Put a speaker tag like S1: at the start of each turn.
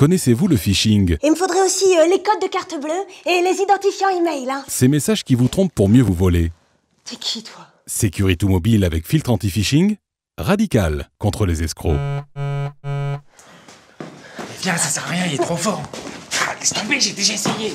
S1: Connaissez-vous le phishing
S2: Il me faudrait aussi euh, les codes de carte bleue et les identifiants email. Hein.
S1: Ces messages qui vous trompent pour mieux vous voler.
S3: T'es qui toi
S1: Security mobile avec filtre anti-phishing, radical contre les escrocs.
S4: viens, ça sert à rien, il est trop fort. Ah, j'ai déjà essayé.